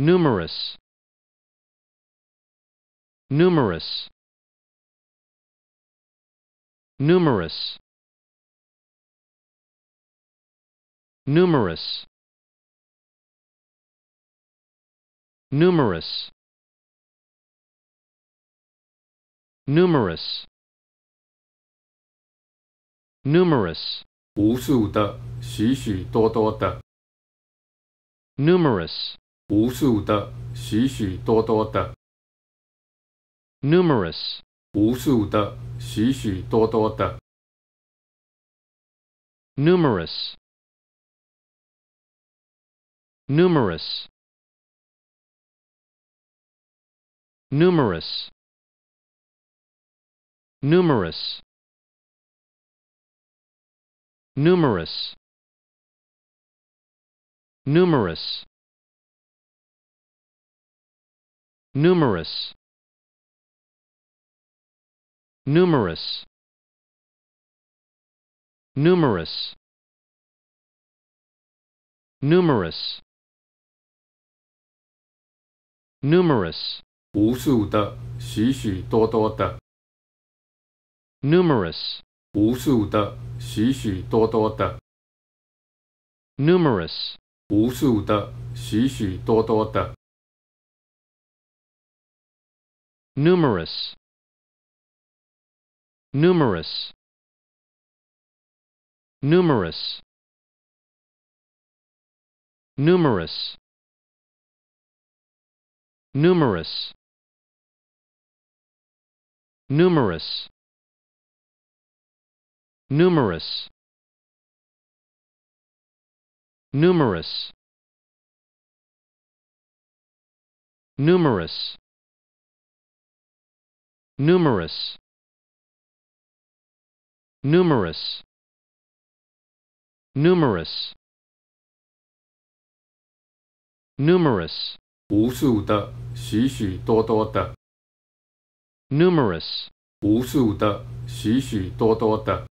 numerous numerous numerous numerous numerous numerous numerous 无数的，许许多多的。numerous 无数的，许许多多的。numerous，无数的，许许多多的。numerous, numerous, numerous, numerous, numerous, numerous. numerous numerous numerous numerous numerous 无数的许许多多的 numerous 无数的许许多多的 numerous 无数的许许多多的 numerous numerous numerous numerous numerous numerous numerous numerous numerous numerous numerous numerous numerous 无数的许许多多的 numerous 无数的许许多多的